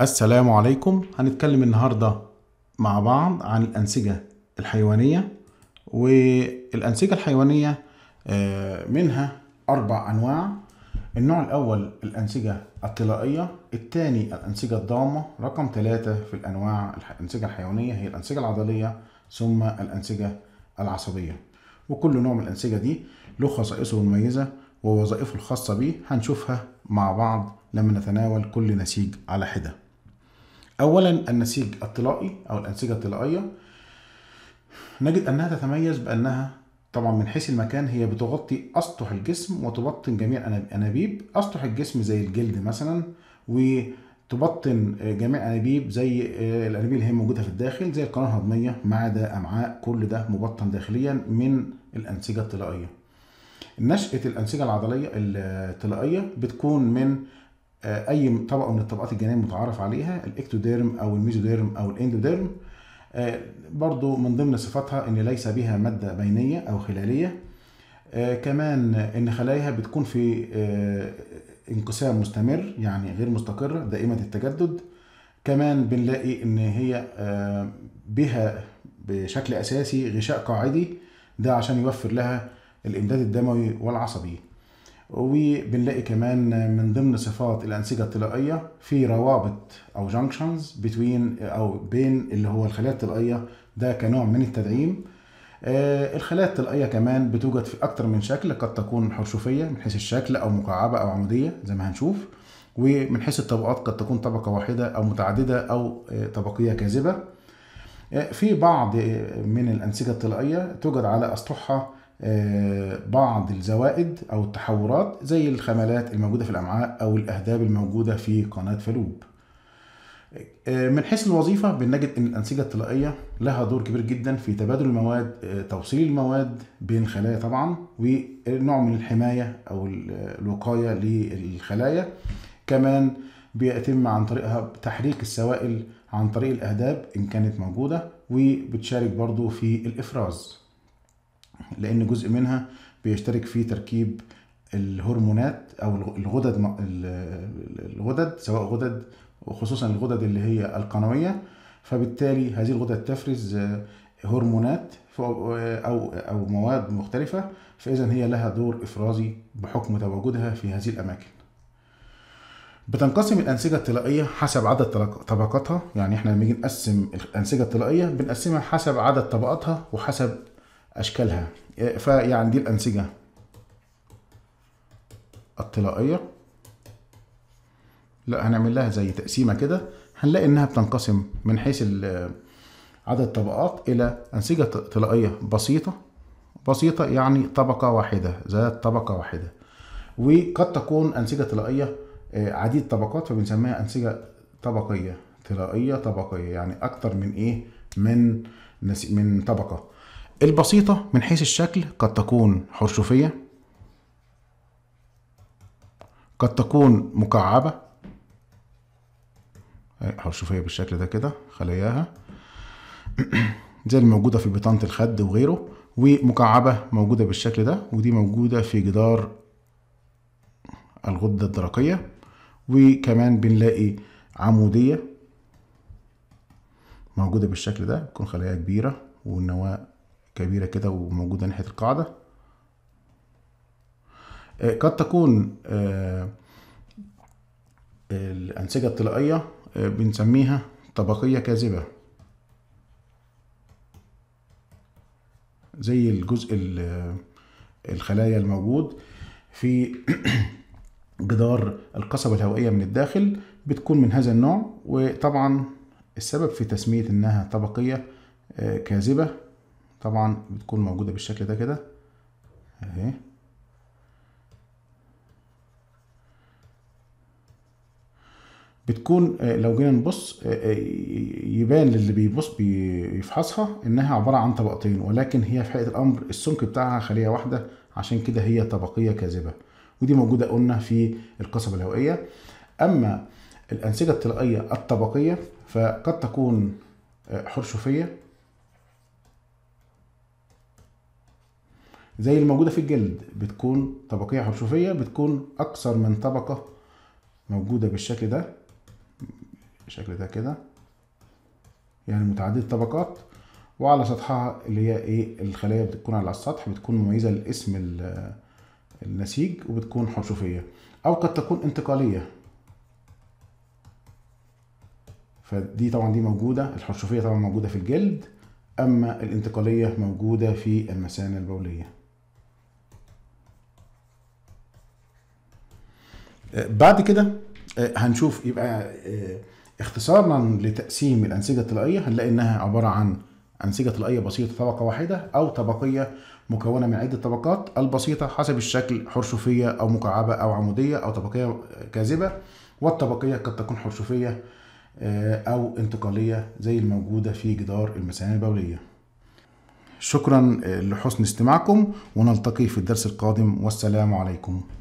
السلام عليكم هنتكلم النهاردة مع بعض عن الأنسجة الحيوانية والأنسجة الحيوانية آه، منها أربع أنواع النوع الأول الأنسجة الطلائية الثاني الأنسجة الضامة رقم ثلاثة في الأنواع الأنسجة الحيوانية هي الأنسجة العضلية ثم الأنسجة العصبية وكل نوع من الأنسجة دي له خصائصه المميزة ووظائفه الخاصة بيه هنشوفها مع بعض لما نتناول كل نسيج على حدة اولا النسيج الطلائي او الانسجه الطلائيه نجد انها تتميز بانها طبعا من حيث المكان هي بتغطي اسطح الجسم وتبطن جميع انابيب اسطح الجسم زي الجلد مثلا وتبطن جميع انابيب زي آه، الانابيب اللي هي موجوده في الداخل زي القناه الهضميه ما عدا امعاء كل ده مبطن داخليا من الانسجه الطلائيه نشأة الأنسجة العضلية الطلائية بتكون من آه، اي طبقه من الطبقات الجينيه المتعارف عليها الاكتوديرم او الميزوديرم او الاندوديرم آه، برضو من ضمن صفاتها ان ليس بها ماده بينيه او خلاليه آه، كمان ان خلاياها بتكون في انقسام مستمر يعني غير مستقره دائمه التجدد كمان بنلاقي ان هي بها بشكل اساسي غشاء قاعدي ده عشان يوفر لها الامداد الدموي والعصبي وبنلاقي كمان من ضمن صفات الانسجه الطلائيه في روابط او جانكشنز بين او بين اللي هو الخلايا الطلائيه ده كنوع من التدعيم آه، الخلايا الطلائيه كمان بتوجد في اكتر من شكل قد تكون حرشوفيه من حيث الشكل او مكعبه او عموديه زي ما هنشوف ومن حيث الطبقات قد تكون طبقه واحده او متعدده او آه، طبقيه كاذبه آه، في بعض من الانسجه الطلائيه توجد على اسطحها بعض الزوائد أو التحورات زي الخملات الموجودة في الأمعاء أو الأهداب الموجودة في قناة فالوب آه، من حيث الوظيفة بنجد أن الأنسجة الطلائية لها دور كبير جدا في تبادل المواد آه، توصيل المواد بين الخلايا طبعا ونوع من الحماية أو الوقاية للخلايا كمان بيتم عن طريقها تحريك السوائل عن طريق الأهداب إن كانت موجودة وبتشارك برضو في الإفراز لان جزء منها بيشترك فيه تركيب الهرمونات او الغدد الغدد سواء غدد وخصوصا الغدد اللي هي القنويه فبالتالي هذه الغدد تفرز آه، هرمونات آه، او او مواد مختلفه فاذا هي لها دور افرازي بحكم تواجدها في هذه الاماكن بتنقسم الأنسجة الطلائية حسب عدد طبقاتها يعني احنا لما نيجي نقسم الأنسجة الطلائية بنقسمها حسب عدد طبقاتها وحسب أشكالها فيعني دي الأنسجة الطلائية لا هنعمل لها زي تقسيمة كده هنلاقي إنها بتنقسم من حيث عدد الطبقات إلى أنسجة طلائية بسيطة بسيطة يعني طبقة واحدة ذات طبقة واحدة وقد تكون أنسجة طلائية آه، عديد طبقات فبنسميها أنسجة طبقية طلائية طبقية يعني أكتر من إيه من من طبقة البسيطة من حيث الشكل قد تكون حرشفية قد تكون مكعبة آه، حرشفية بالشكل ده كده خلاياها زي الموجودة في بطانة الخد وغيره ومكعبة موجودة بالشكل ده ودي موجودة في جدار الغدة الدرقية وكمان بنلاقي عمودية موجودة بالشكل ده تكون خلايا كبيرة والنواة كبيرة كده وموجودة ناحية القاعدة آه، قد تكون آه، آه، الأنسجة الطلائية بنسميها طبقية كاذبة زي الجزء الخلايا الموجود في جدار القصبة الهوائية من الداخل بتكون من هذا النوع وطبعا السبب في تسمية إنها طبقية كاذبة طبعا بتكون موجودة بالشكل ده كده اهي بتكون آه، لو جينا نبص آه، آه، يبان للي بيبص بيفحصها انها عباره عن طبقتين ولكن هي في حقيقه الامر السمك بتاعها خليه واحده عشان كده هي طبقيه كاذبه ودي موجوده قلنا في القصبه الهوائيه اما الانسجه الطلائيه الطبقيه فقد تكون حرشفيه زي اللي موجوده في الجلد بتكون طبقيه حرشوفيه بتكون اكثر من طبقه موجوده بالشكل ده بالشكل ده كده يعني متعدده الطبقات وعلى سطحها اللي هي ايه الخلايا بتكون على السطح بتكون مميزه لاسم النسيج وبتكون حرشوفيه او قد تكون انتقاليه فدي طبعا دي موجوده الحرشوفيه طبعا موجوده في الجلد اما الانتقاليه موجوده في المثانه البوليه بعد كده آه، هنشوف يبقى آه، اختصارا لتقسيم الانسجه الطلائيه هنلاقي انها عباره عن انسجه طلائيه بسيطه طبقه واحده او طبقيه مكونه من عده طبقات البسيطه حسب الشكل حرشفيه او مكعبه او عموديه او طبقيه كاذبه والطبقيه قد تكون حرشفيه آه، او انتقاليه زي الموجوده في جدار المثانه البوليه شكرا لحسن استماعكم ونلتقي في الدرس القادم والسلام عليكم